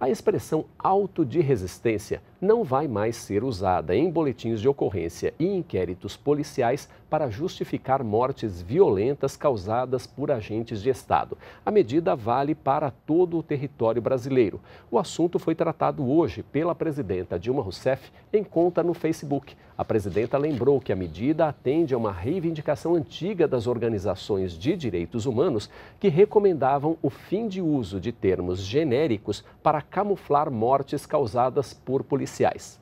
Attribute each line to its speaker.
Speaker 1: a expressão auto de resistência não vai mais ser usada em boletins de ocorrência e inquéritos policiais para justificar mortes violentas causadas por agentes de Estado. A medida vale para todo o território brasileiro. O assunto foi tratado hoje pela presidenta Dilma Rousseff em conta no Facebook. A presidenta lembrou que a medida atende a uma reivindicação antiga das organizações de direitos humanos que recomendavam o fim de uso de termos genéricos para camuflar mortes causadas por policiais.